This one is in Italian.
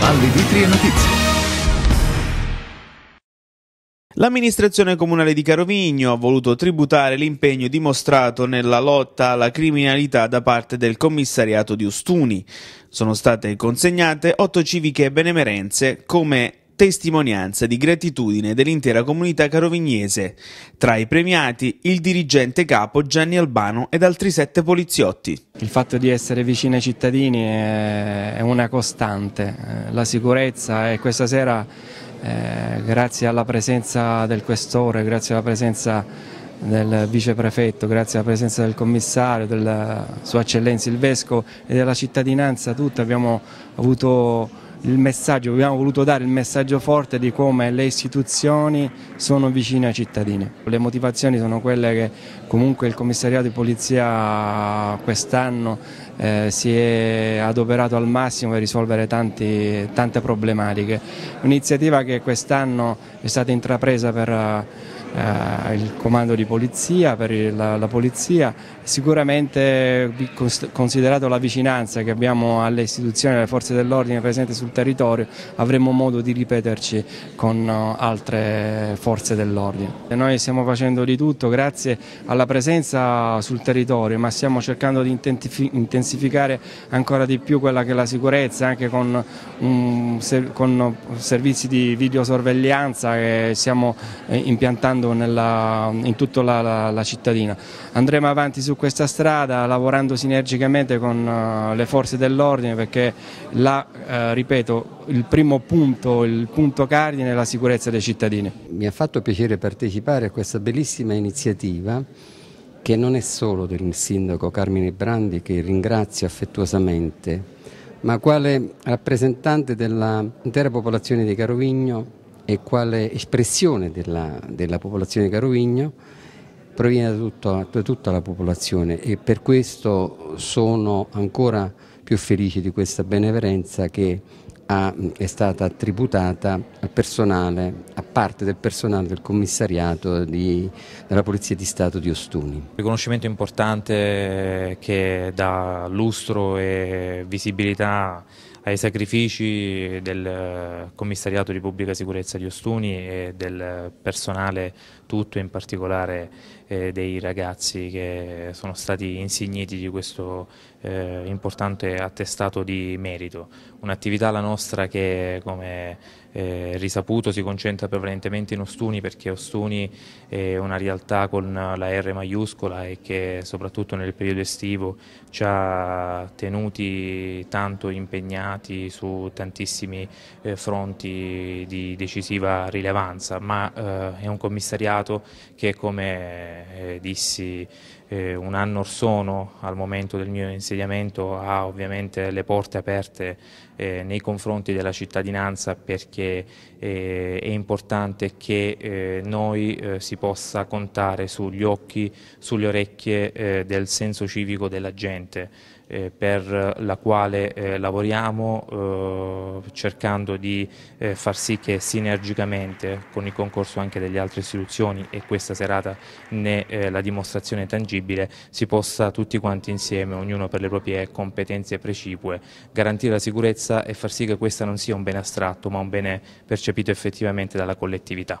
Valli Vitri e notizie. L'amministrazione comunale di Carovigno ha voluto tributare l'impegno dimostrato nella lotta alla criminalità da parte del commissariato di Ustuni. Sono state consegnate otto civiche benemerenze come testimonianza di gratitudine dell'intera comunità carovignese. Tra i premiati il dirigente capo Gianni Albano ed altri sette poliziotti. Il fatto di essere vicino ai cittadini è una costante, eh, la sicurezza e questa sera eh, grazie alla presenza del questore, grazie alla presenza del viceprefetto, grazie alla presenza del commissario, della sua eccellenza il Vesco e della cittadinanza tutta abbiamo avuto il messaggio, abbiamo voluto dare il messaggio forte di come le istituzioni sono vicine ai cittadini. Le motivazioni sono quelle che comunque il commissariato di polizia quest'anno eh, si è adoperato al massimo per risolvere tanti, tante problematiche. Un'iniziativa che quest'anno è stata intrapresa per eh, eh, il comando di polizia, per la, la polizia, sicuramente considerato la vicinanza che abbiamo alle istituzioni e alle forze dell'ordine presenti sul territorio avremo modo di ripeterci con eh, altre forze dell'ordine. Noi stiamo facendo di tutto grazie alla presenza sul territorio ma stiamo cercando di intensificare ancora di più quella che è la sicurezza anche con, un, con servizi di videosorveglianza che stiamo eh, impiantando lavorando nella, in tutta la, la, la, cittadina. Andremo avanti su questa strada lavorando sinergicamente con eh, le forze dell'ordine perché là, eh, ripeto, il primo punto, il punto cardine è la sicurezza dei cittadini. Mi ha fatto piacere partecipare a questa bellissima iniziativa che non è solo del sindaco Carmine Brandi che ringrazio affettuosamente, ma quale rappresentante dell'intera popolazione di Carovigno e quale espressione della, della popolazione Carovigno proviene da tutta, da tutta la popolazione e per questo sono ancora più felice di questa beneverenza che ha, è stata attributata al personale, a parte del personale del commissariato di, della Polizia di Stato di Ostuni. Un riconoscimento importante che dà lustro e visibilità ai sacrifici del eh, commissariato di pubblica sicurezza di Ostuni e del personale tutto, in particolare eh, dei ragazzi che sono stati insigniti di questo eh, importante attestato di merito. Un'attività la nostra che, come eh, risaputo si concentra prevalentemente in Ostuni perché Ostuni è una realtà con la R maiuscola e che soprattutto nel periodo estivo ci ha tenuti tanto impegnati su tantissimi eh, fronti di decisiva rilevanza, ma eh, è un commissariato che come eh, dissi eh, un anno or sono al momento del mio insediamento ha ovviamente le porte aperte eh, nei confronti della cittadinanza perché perché eh, è importante che eh, noi eh, si possa contare sugli occhi, sulle orecchie eh, del senso civico della gente eh, per la quale eh, lavoriamo eh, cercando di eh, far sì che sinergicamente con il concorso anche delle altre istituzioni e questa serata ne eh, è la dimostrazione tangibile si possa tutti quanti insieme, ognuno per le proprie competenze precipue, garantire la sicurezza e far sì che questa non sia un bene astratto ma un bene percepito effettivamente dalla collettività.